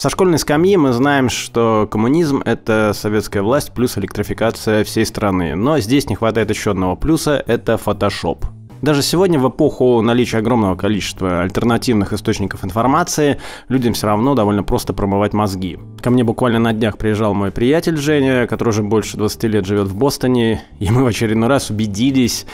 Со школьной скамьи мы знаем, что коммунизм – это советская власть плюс электрификация всей страны. Но здесь не хватает еще одного плюса – это фотошоп. Даже сегодня, в эпоху наличия огромного количества альтернативных источников информации, людям все равно довольно просто промывать мозги. Ко мне буквально на днях приезжал мой приятель Женя, который уже больше 20 лет живет в Бостоне, и мы в очередной раз убедились,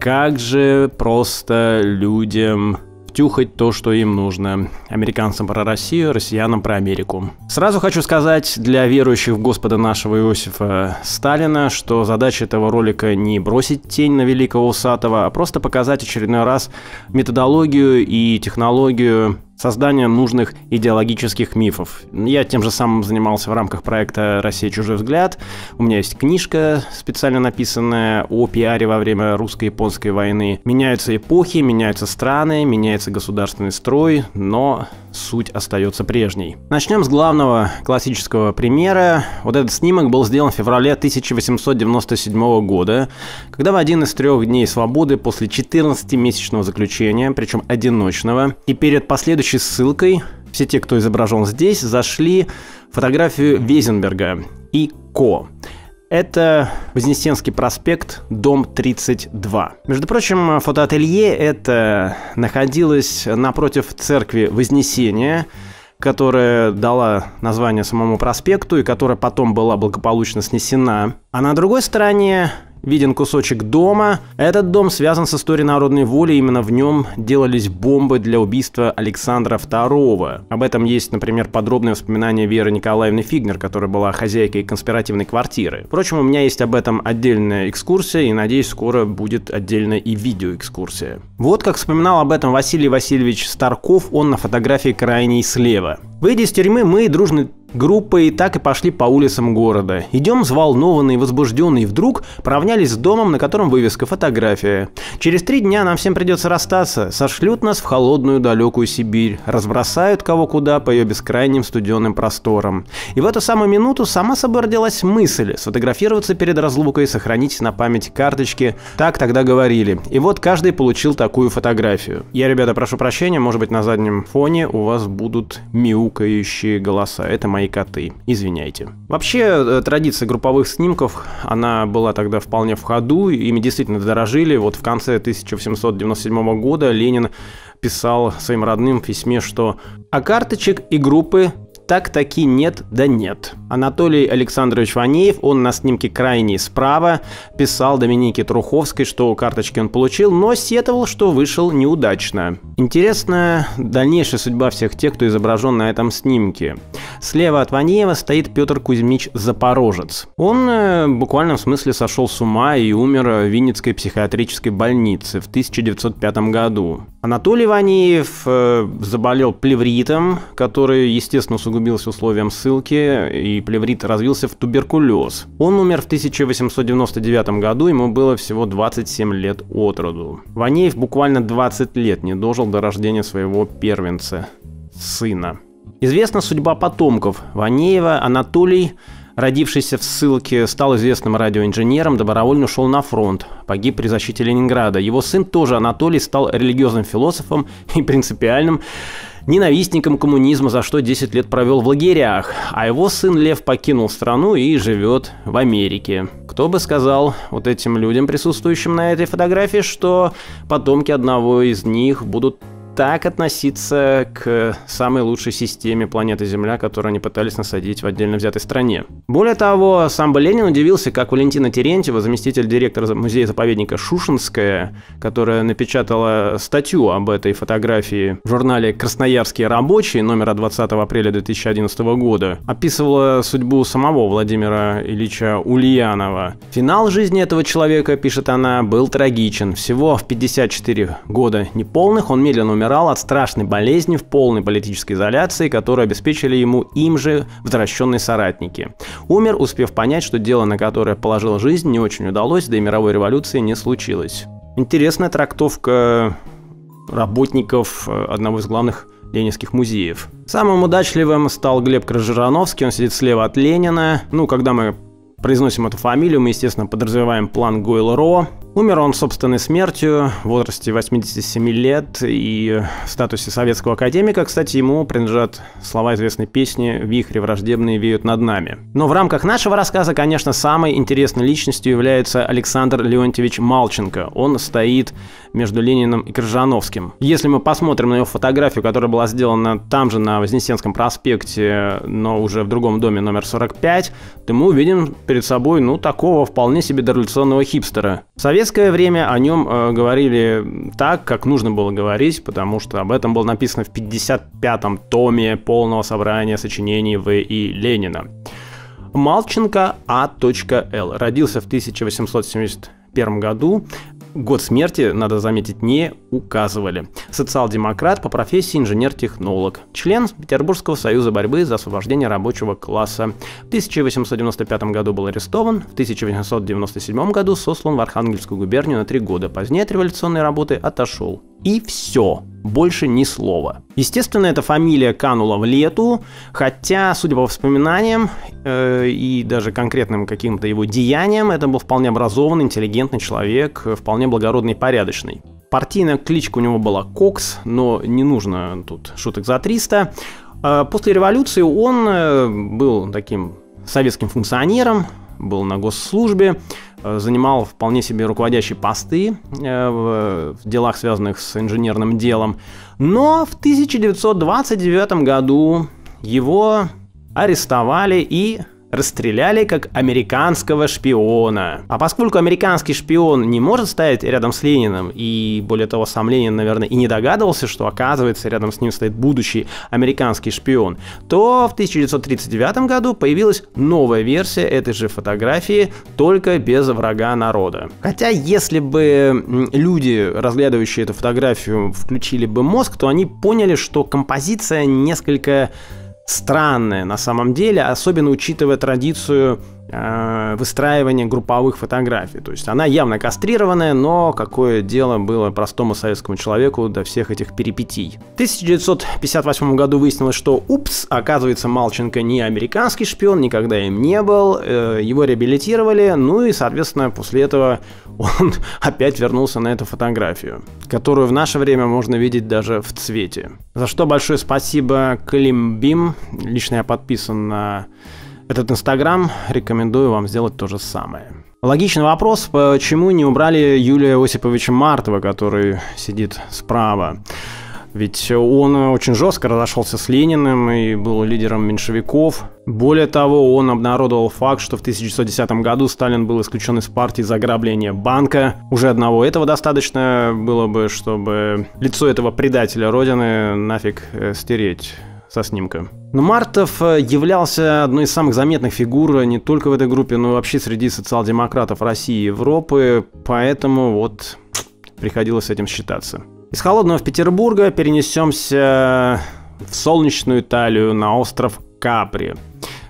как же просто людям тюхать то, что им нужно. Американцам про Россию, россиянам про Америку. Сразу хочу сказать для верующих в Господа нашего Иосифа Сталина, что задача этого ролика не бросить тень на великого усатого, а просто показать очередной раз методологию и технологию создание нужных идеологических мифов. Я тем же самым занимался в рамках проекта «Россия. Чужой взгляд». У меня есть книжка, специально написанная о пиаре во время русско-японской войны. Меняются эпохи, меняются страны, меняется государственный строй, но суть остается прежней. Начнем с главного классического примера. Вот этот снимок был сделан в феврале 1897 года, когда в один из трех дней свободы после 14-месячного заключения, причем одиночного, и перед последующей ссылкой все те, кто изображен здесь, зашли фотографию Везенберга и Ко. Это Вознесенский проспект, дом 32. Между прочим, фотоателье это находилось напротив церкви Вознесения, которая дала название самому проспекту и которая потом была благополучно снесена. А на другой стороне виден кусочек дома. Этот дом связан с историей народной воли, именно в нем делались бомбы для убийства Александра II. Об этом есть, например, подробное воспоминание Веры Николаевны Фигнер, которая была хозяйкой конспиративной квартиры. Впрочем, у меня есть об этом отдельная экскурсия, и, надеюсь, скоро будет отдельно и видеоэкскурсия. Вот как вспоминал об этом Василий Васильевич Старков, он на фотографии крайней слева. Выйдя из тюрьмы, мы дружно Группы и так и пошли по улицам города. Идем взволнованные, возбужденные, вдруг поравнялись с домом, на котором вывеска «Фотография». Через три дня нам всем придется расстаться, сошлют нас в холодную далекую Сибирь, разбросают кого куда по ее бескрайним студенным просторам. И в эту самую минуту сама собой родилась мысль сфотографироваться перед разлукой, сохранить на память карточки. Так тогда говорили. И вот каждый получил такую фотографию. Я, ребята, прошу прощения, может быть на заднем фоне у вас будут мяукающие голоса. Это мои мои коты. Извиняйте. Вообще, э, традиция групповых снимков, она была тогда вполне в ходу, ими действительно дорожили. Вот в конце 1797 года Ленин писал своим родным в письме, что «А карточек и группы так-таки нет да нет». Анатолий Александрович Ванеев, он на снимке крайний справа, писал Доминике Труховской, что карточки он получил, но сетовал, что вышел неудачно. Интересная дальнейшая судьба всех тех, кто изображен на этом снимке. Слева от Ванеева стоит Петр Кузьмич Запорожец. Он э, буквально в смысле сошел с ума и умер в Винницкой психиатрической больнице в 1905 году. Анатолий Ванеев э, заболел плевритом, который, естественно, усугубился условием ссылки и плеврит развился в туберкулез. Он умер в 1899 году, ему было всего 27 лет от роду. Ванеев буквально 20 лет не дожил до рождения своего первенца, сына. Известна судьба потомков. Ванеева Анатолий родившийся в ссылке, стал известным радиоинженером, добровольно ушел на фронт, погиб при защите Ленинграда. Его сын тоже Анатолий стал религиозным философом и принципиальным ненавистником коммунизма, за что 10 лет провел в лагерях, а его сын Лев покинул страну и живет в Америке. Кто бы сказал вот этим людям, присутствующим на этой фотографии, что потомки одного из них будут так относиться к самой лучшей системе планеты Земля, которую они пытались насадить в отдельно взятой стране. Более того, сам бы Ленин удивился, как Валентина Терентьева, заместитель директора музея-заповедника Шушинская, которая напечатала статью об этой фотографии в журнале «Красноярские рабочие» номера 20 апреля 2011 года, описывала судьбу самого Владимира Ильича Ульянова. Финал жизни этого человека, пишет она, был трагичен. Всего в 54 года неполных он медленно умер умирал от страшной болезни в полной политической изоляции, которую обеспечили ему им же возвращенные соратники. Умер, успев понять, что дело, на которое положил жизнь, не очень удалось, да и мировой революции не случилось. Интересная трактовка работников э, одного из главных ленинских музеев. Самым удачливым стал Глеб Крыжирановский, он сидит слева от Ленина. Ну, когда мы произносим эту фамилию, мы, естественно, подразумеваем план Гойла Ро. Умер он собственной смертью в возрасте 87 лет и в статусе советского академика, кстати, ему принадлежат слова известной песни «Вихри враждебные веют над нами». Но в рамках нашего рассказа, конечно, самой интересной личностью является Александр Леонтьевич Малченко. Он стоит между Лениным и Крыжановским. Если мы посмотрим на его фотографию, которая была сделана там же, на Вознесенском проспекте, но уже в другом доме номер 45, то мы увидим перед собой, ну, такого вполне себе дореволюционного хипстера. В советское время о нем э, говорили так, как нужно было говорить, потому что об этом было написано в 55-м томе полного собрания сочинений В.И. Ленина. Малченко А.Л. Родился в 1871 году, Год смерти, надо заметить, не указывали. Социал-демократ по профессии инженер-технолог, член Петербургского союза борьбы за освобождение рабочего класса. В 1895 году был арестован, в 1897 году сослан в Архангельскую губернию на три года. Позднее от революционной работы отошел. И все. Больше ни слова. Естественно, эта фамилия канула в лету, хотя, судя по воспоминаниям э, и даже конкретным каким-то его деяниям, это был вполне образованный, интеллигентный человек, вполне благородный и порядочный. Партийная кличка у него была Кокс, но не нужно тут шуток за 300. Э, после революции он э, был таким советским функционером, был на госслужбе, Э, занимал вполне себе руководящие посты э, в делах, связанных с инженерным делом. Но в 1929 году его арестовали и расстреляли как американского шпиона. А поскольку американский шпион не может стоять рядом с Лениным, и более того, сам Ленин, наверное, и не догадывался, что оказывается рядом с ним стоит будущий американский шпион, то в 1939 году появилась новая версия этой же фотографии, только без врага народа. Хотя, если бы люди, разглядывающие эту фотографию, включили бы мозг, то они поняли, что композиция несколько странное на самом деле, особенно учитывая традицию Э, выстраивания групповых фотографий. То есть она явно кастрированная, но какое дело было простому советскому человеку до всех этих перипетий. В 1958 году выяснилось, что упс, оказывается, Малченко не американский шпион, никогда им не был, э, его реабилитировали, ну и, соответственно, после этого он опять вернулся на эту фотографию, которую в наше время можно видеть даже в цвете. За что большое спасибо Климбим, лично я подписан на этот Инстаграм, рекомендую вам сделать то же самое. Логичный вопрос, почему не убрали Юлия Осиповича Мартова, который сидит справа? Ведь он очень жестко разошелся с Лениным и был лидером меньшевиков. Более того, он обнародовал факт, что в 1910 году Сталин был исключен из партии за ограбление банка. Уже одного этого достаточно было бы, чтобы лицо этого предателя Родины нафиг э, стереть со снимка. Но ну, Мартов э, являлся одной из самых заметных фигур не только в этой группе, но и вообще среди социал-демократов России и Европы, поэтому вот приходилось с этим считаться. Из холодного в Петербурга перенесемся в солнечную Италию на остров Капри.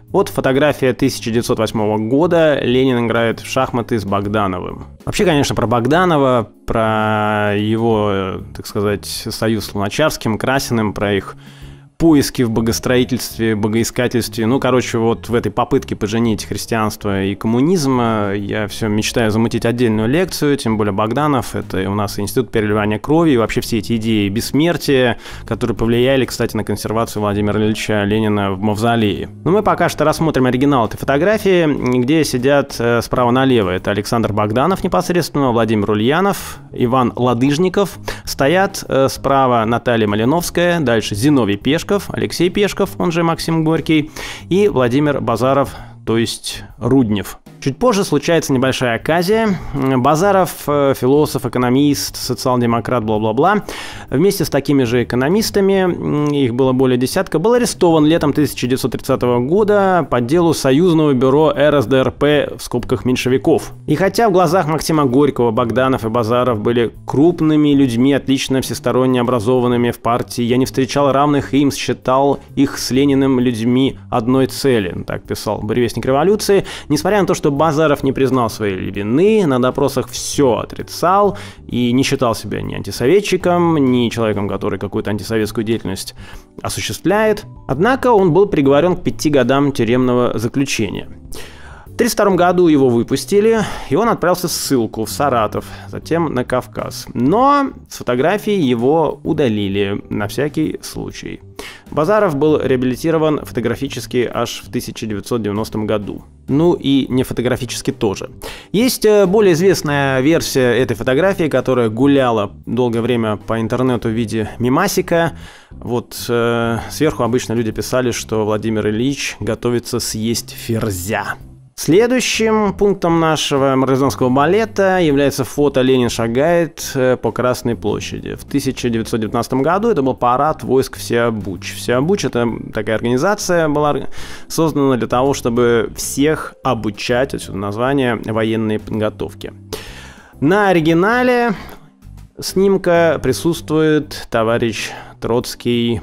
Вот фотография 1908 года. Ленин играет в шахматы с Богдановым. Вообще, конечно, про Богданова, про его, э, так сказать, союз с Луначарским, Красиным, про их поиске в богостроительстве, богоискательстве, ну, короче, вот в этой попытке поженить христианство и коммунизм, я все мечтаю замутить отдельную лекцию, тем более Богданов, это у нас Институт переливания крови, и вообще все эти идеи бессмертия, которые повлияли, кстати, на консервацию Владимира Ильича Ленина в Мавзолее. Но ну, мы пока что рассмотрим оригинал этой фотографии, где сидят э, справа налево. Это Александр Богданов непосредственно, Владимир Ульянов, Иван Ладыжников. Стоят э, справа Наталья Малиновская, дальше Зиновий Пешка, Пешков, Алексей Пешков, он же Максим Горький, и Владимир Базаров, то есть Руднев. Чуть позже случается небольшая оказия. Базаров, э, философ, экономист, социал-демократ, бла-бла-бла, вместе с такими же экономистами, их было более десятка, был арестован летом 1930 года по делу Союзного бюро РСДРП в скобках меньшевиков. И хотя в глазах Максима Горького Богданов и Базаров были крупными людьми, отлично всесторонне образованными в партии, я не встречал равных им, считал их с Лениным людьми одной цели, так писал бревестник революции, несмотря на то, что Базаров не признал своей вины, на допросах все отрицал и не считал себя ни антисоветчиком, ни человеком, который какую-то антисоветскую деятельность осуществляет. Однако он был приговорен к пяти годам тюремного заключения. 1932 году его выпустили, и он отправился в ссылку в Саратов, затем на Кавказ. Но с фотографии его удалили на всякий случай. Базаров был реабилитирован фотографически аж в 1990 году. Ну и не фотографически тоже. Есть э, более известная версия этой фотографии, которая гуляла долгое время по интернету в виде мимасика. Вот э, сверху обычно люди писали, что Владимир Ильич готовится съесть ферзя. Следующим пунктом нашего морозонского балета является фото «Ленин шагает э, по Красной площади». В 1919 году это был парад войск Всеобуч. Всеобуч – это такая организация была создана для того, чтобы всех обучать, отсюда название, военной подготовки. На оригинале снимка присутствует товарищ Троцкий,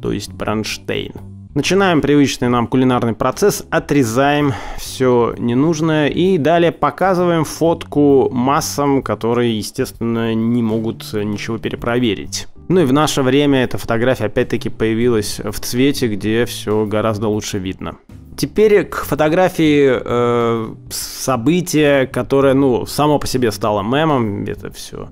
то есть Бронштейн. Начинаем привычный нам кулинарный процесс, отрезаем все ненужное и далее показываем фотку массам, которые, естественно, не могут ничего перепроверить. Ну и в наше время эта фотография опять-таки появилась в цвете, где все гораздо лучше видно. Теперь к фотографии э, события, которое, ну, само по себе стало мемом, это все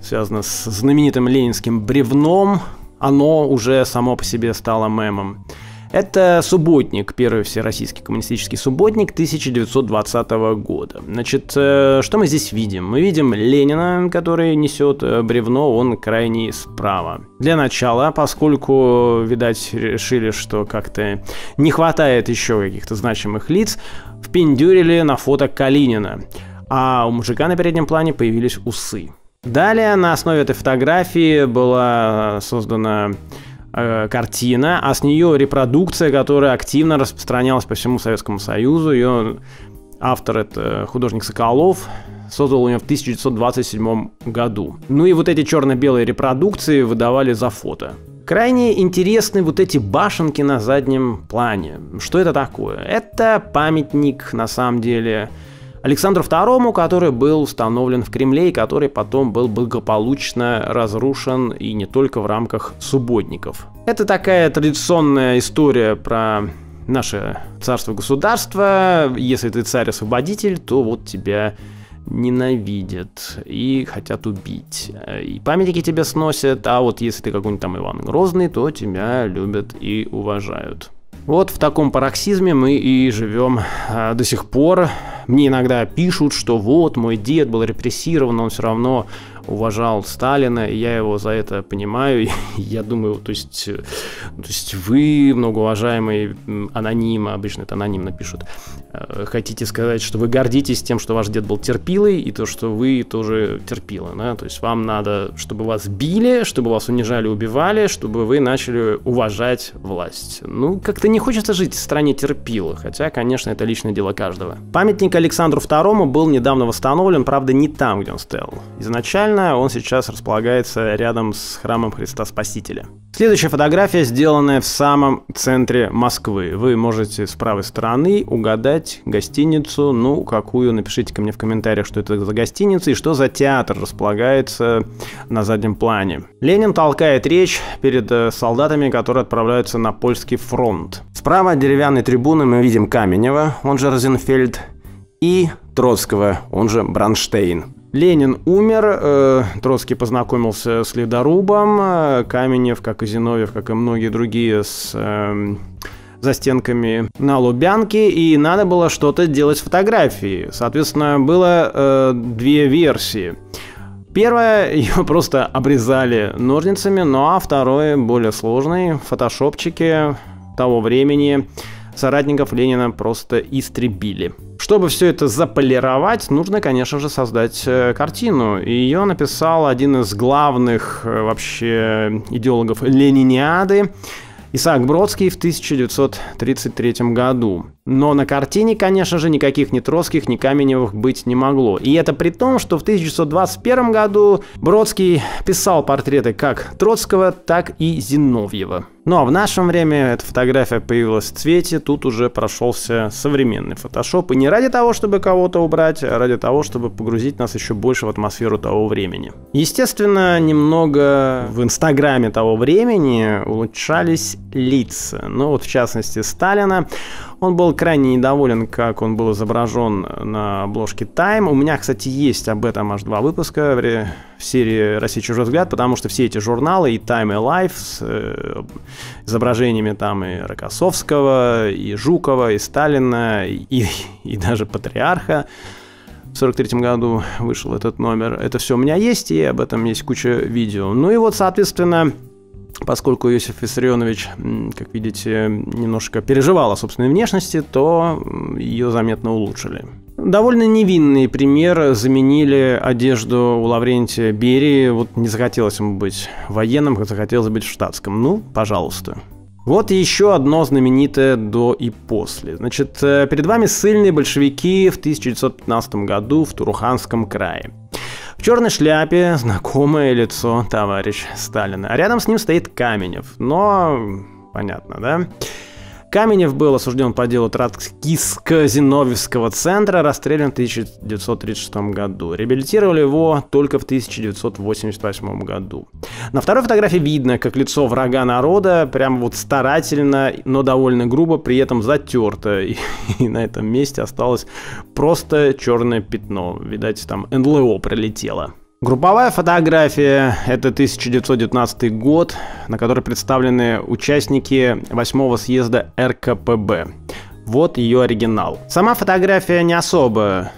связано с знаменитым ленинским бревном, оно уже само по себе стало мемом. Это субботник, первый всероссийский коммунистический субботник 1920 года. Значит, э, что мы здесь видим? Мы видим Ленина, который несет э, бревно, он крайний справа. Для начала, поскольку, видать, решили, что как-то не хватает еще каких-то значимых лиц, впендюрили на фото Калинина, а у мужика на переднем плане появились усы. Далее на основе этой фотографии была э, создана э, картина, а с нее репродукция, которая активно распространялась по всему Советскому Союзу. Ее автор это художник Соколов, создал ее в 1927 году. Ну и вот эти черно-белые репродукции выдавали за фото. Крайне интересны вот эти башенки на заднем плане. Что это такое? Это памятник, на самом деле, Александру II, который был установлен в Кремле и который потом был благополучно разрушен и не только в рамках субботников. Это такая традиционная история про наше царство-государство. Если ты царь-освободитель, то вот тебя ненавидят и хотят убить. И памятники тебе сносят, а вот если ты какой-нибудь там Иван Грозный, то тебя любят и уважают. Вот в таком пароксизме мы и живем а, до сих пор. Мне иногда пишут, что вот мой дед был репрессирован, он все равно уважал Сталина, и я его за это понимаю. я думаю, то есть, э, то есть вы, многоуважаемый аноним, обычно это анонимно пишут, Э, хотите сказать, что вы гордитесь тем, что ваш дед был терпилой, и то, что вы тоже терпила. Да? То есть вам надо, чтобы вас били, чтобы вас унижали, убивали, чтобы вы начали уважать власть. Ну, как-то не хочется жить в стране терпила, хотя, конечно, это личное дело каждого. Памятник Александру II был недавно восстановлен, правда, не там, где он стоял. Изначально он сейчас располагается рядом с храмом Христа Спасителя. Следующая фотография, сделанная в самом центре Москвы. Вы можете с правой стороны угадать гостиницу, ну, какую, напишите ко мне в комментариях, что это за гостиница и что за театр располагается на заднем плане. Ленин толкает речь перед э, солдатами, которые отправляются на польский фронт. Справа от деревянной трибуны мы видим Каменева, он же Розенфельд, и Троцкого, он же Бранштейн. Ленин умер, э, Троцкий познакомился с ледорубом, э, Каменев, как и Зиновьев, как и многие другие, с э, эм, застенками на Лубянке, и надо было что-то делать с фотографией. Соответственно, было э, две версии. Первое, ее просто обрезали ножницами, ну а второе, более сложный, фотошопчики того времени – соратников Ленина просто истребили. Чтобы все это заполировать, нужно, конечно же, создать э, картину. И ее написал один из главных э, вообще идеологов лениниады Исаак Бродский в 1933 году. Но на картине, конечно же, никаких ни Троцких, ни Каменевых быть не могло. И это при том, что в 1921 году Бродский писал портреты как Троцкого, так и Зиновьева. Ну а в нашем время эта фотография появилась в цвете, тут уже прошелся современный фотошоп. И не ради того, чтобы кого-то убрать, а ради того, чтобы погрузить нас еще больше в атмосферу того времени. Естественно, немного в инстаграме того времени улучшались лица. Ну вот в частности Сталина. Он был крайне недоволен, как он был изображен на обложке Time. У меня, кстати, есть об этом аж два выпуска в, ре... в серии «Россия. Чужой взгляд», потому что все эти журналы и Time, и Life с э, изображениями там и Рокоссовского, и Жукова, и Сталина, и, и даже Патриарха, в 43 году вышел этот номер. Это все у меня есть, и об этом есть куча видео. Ну и вот, соответственно, поскольку Иосиф Виссарионович, как видите, немножко переживал о собственной внешности, то ее заметно улучшили. Довольно невинный пример заменили одежду у Лаврентия Берии. Вот не захотелось ему быть военным, захотелось быть в штатском. Ну, пожалуйста. Вот еще одно знаменитое «до» и «после». Значит, э, перед вами ссыльные большевики в 1915 году в Туруханском крае. В черной шляпе знакомое лицо товарищ Сталина. А рядом с ним стоит Каменев. Но понятно, да? Каменев был осужден по делу Троцкиско-Зиновьевского центра, расстрелян в 1936 году. Реабилитировали его только в 1988 году. На второй фотографии видно, как лицо врага народа прям вот старательно, но довольно грубо, при этом затерто. И, и на этом месте осталось просто черное пятно. Видать, там НЛО пролетело. Групповая фотография – это 1919 год, на которой представлены участники 8 съезда РКПБ. Вот ее оригинал. Сама фотография не особо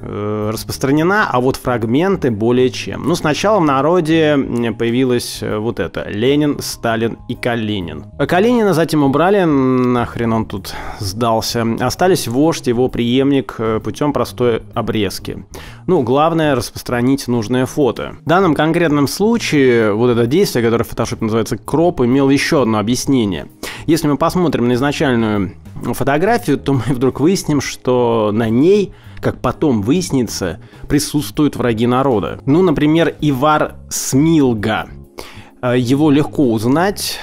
э, распространена, а вот фрагменты более чем. Ну, сначала в народе появилось э, вот это. Ленин, Сталин и Калинин. А Калинина затем убрали, нахрен он тут сдался. Остались вождь, его преемник э, путем простой обрезки. Ну, главное распространить нужное фото. В данном конкретном случае вот это действие, которое в Photoshop называется кроп, имело еще одно объяснение. Если мы посмотрим на изначальную фотографию, то мы вдруг выясним, что на ней как потом выяснится, присутствуют враги народа. Ну, например, Ивар Смилга. Э, его легко узнать,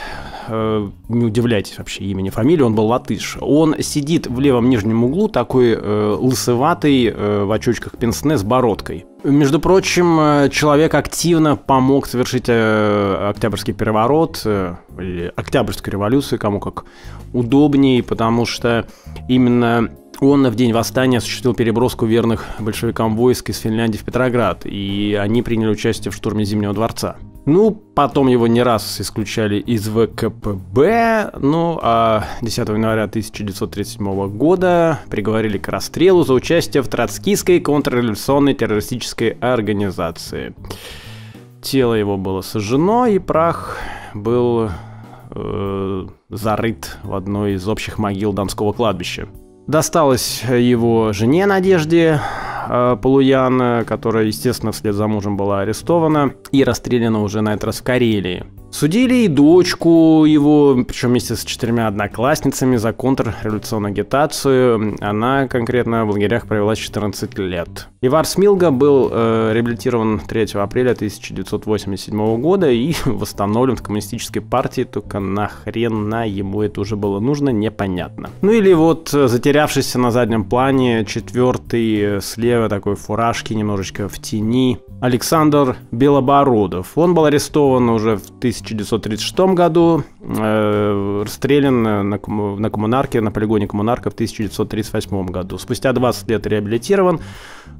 э, не удивляйтесь вообще имени, фамилии, он был латыш. Он сидит в левом нижнем углу, такой э, лысоватый, в очочках пенсне с бородкой. Между прочим, человек активно помог совершить Октябрьский переворот, или Октябрьскую революцию, кому как удобнее, потому что именно он в день восстания осуществил переброску верных большевикам войск из Финляндии в Петроград, и они приняли участие в штурме Зимнего дворца. Ну, потом его не раз исключали из ВКПБ, ну а 10 января 1937 года приговорили к расстрелу за участие в Троцкийской контрреволюционной террористической организации. Тело его было сожжено, и прах был э, зарыт в одной из общих могил Донского кладбища досталось его жене Надежде, Э, Полуян, э, которая, естественно, вслед за мужем была арестована и расстреляна уже на этот раз в Карелии. Судили и дочку его, причем вместе с четырьмя одноклассницами за контрреволюционную агитацию. Она конкретно в лагерях провела 14 лет. Ивар Смилга был э, реабилитирован 3 апреля 1987 года и восстановлен в коммунистической партии, только нахрена ему это уже было нужно, непонятно. Ну или вот э, затерявшийся на заднем плане четвертый след такой фуражке, немножечко в тени. Александр Белобородов. Он был арестован уже в 1936 году, э, расстрелян на, на коммунарке, на полигоне коммунарка в 1938 году. Спустя 20 лет реабилитирован,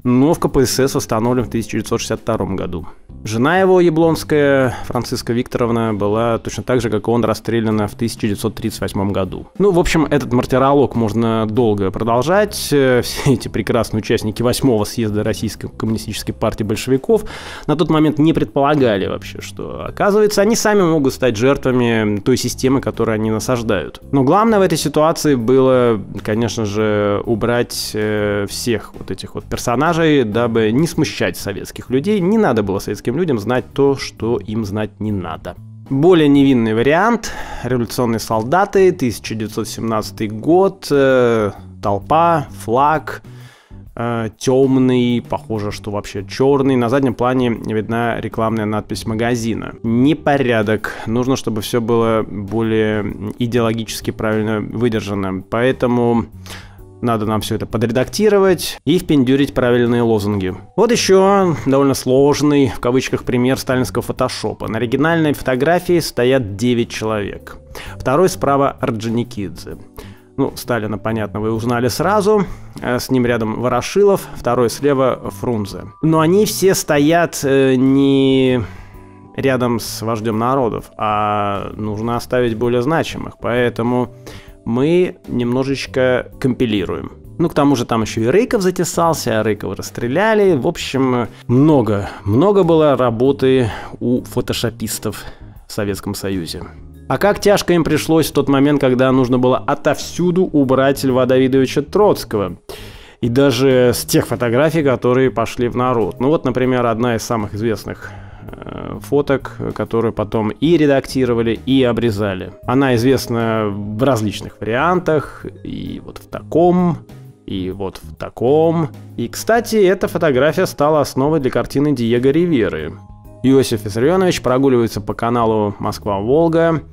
но ну, в КПСС восстановлен в 1962 году. Жена его, Яблонская, Франциска Викторовна, была точно так же, как и он, расстреляна в 1938 году. Ну, в общем, этот мартиролог можно долго продолжать. Э, все эти прекрасные участники 8 съезда Российской коммунистической партии большевиков на тот момент не предполагали вообще, что, оказывается, они сами могут стать жертвами той системы, которую они насаждают. Но главное в этой ситуации было, конечно же, убрать э, всех вот этих вот персонажей персонажей, дабы не смущать советских людей. Не надо было советским людям знать то, что им знать не надо. Более невинный вариант. Революционные солдаты, 1917 год, э, толпа, флаг, э, темный, похоже, что вообще черный. На заднем плане видна рекламная надпись магазина. Непорядок. Нужно, чтобы все было более идеологически правильно выдержано. Поэтому надо нам все это подредактировать и впендюрить правильные лозунги. Вот еще довольно сложный, в кавычках, пример сталинского фотошопа. На оригинальной фотографии стоят 9 человек. Второй справа Орджоникидзе. Ну, Сталина, понятно, вы узнали сразу. Э, с ним рядом Ворошилов, второй слева Фрунзе. Но они все стоят э, не рядом с вождем народов, а нужно оставить более значимых. Поэтому мы немножечко компилируем. Ну, к тому же там еще и Рейков затесался, а Рейкова расстреляли. В общем, много, много было работы у фотошопистов в Советском Союзе. А как тяжко им пришлось в тот момент, когда нужно было отовсюду убрать Льва Давидовича Троцкого. И даже с тех фотографий, которые пошли в народ. Ну вот, например, одна из самых известных Э, фоток, которые потом и редактировали, и обрезали. Она известна в различных вариантах, и вот в таком, и вот в таком. И, кстати, эта фотография стала основой для картины Диего Риверы. Иосиф Виссарионович прогуливается по каналу «Москва-Волга»,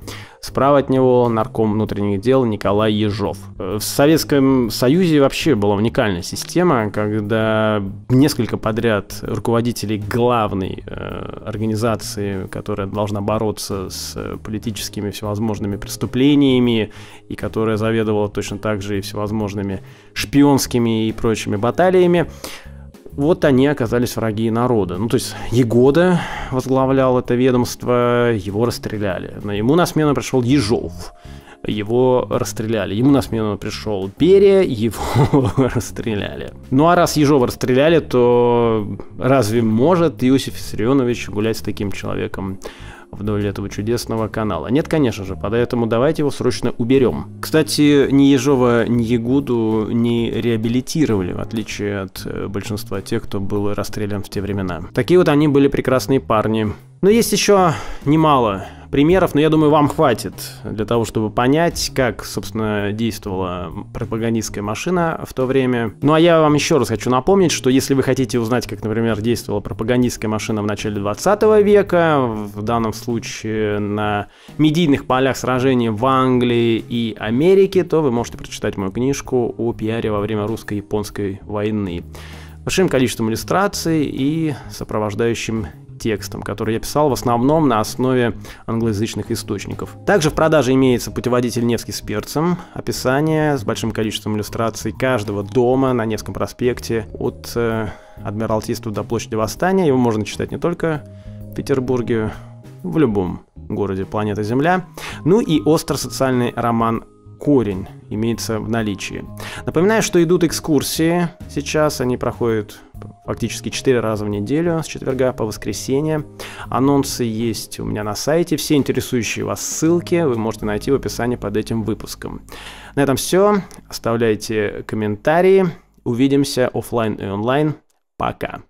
Справа от него нарком внутренних дел Николай Ежов. Э, в Советском Союзе вообще была уникальная система, когда несколько подряд руководителей главной э, организации, которая должна бороться с политическими всевозможными преступлениями и которая заведовала точно так же и всевозможными шпионскими и прочими баталиями, вот они оказались враги народа. Ну, то есть Егода возглавлял это ведомство, его расстреляли. Но ему на смену пришел Ежов, его расстреляли. Ему на смену пришел Берия, его расстреляли. Ну а раз Ежова расстреляли, то разве может Иосиф Сырёнович гулять с таким человеком? вдоль этого чудесного канала. Нет, конечно же, поэтому давайте его срочно уберем. Кстати, ни Ежова, ни Ягуду не реабилитировали, в отличие от э, большинства тех, кто был расстрелян в те времена. Такие вот они были прекрасные парни. Но есть еще немало примеров, но я думаю, вам хватит для того, чтобы понять, как, собственно, действовала пропагандистская машина в то время. Ну а я вам еще раз хочу напомнить, что если вы хотите узнать, как, например, действовала пропагандистская машина в начале 20 века, в данном случае на медийных полях сражений в Англии и Америке, то вы можете прочитать мою книжку о пиаре во время русско-японской войны большим количеством иллюстраций и сопровождающим текстом, который я писал в основном на основе англоязычных источников. Также в продаже имеется путеводитель Невский с перцем, описание с большим количеством иллюстраций каждого дома на Невском проспекте от э, Адмиралтейства до площади Восстания. Его можно читать не только в Петербурге, в любом городе планеты Земля. Ну и остро-социальный роман «Корень» имеется в наличии. Напоминаю, что идут экскурсии сейчас, они проходят фактически 4 раза в неделю, с четверга по воскресенье. Анонсы есть у меня на сайте, все интересующие вас ссылки вы можете найти в описании под этим выпуском. На этом все. Оставляйте комментарии. Увидимся офлайн и онлайн. Пока.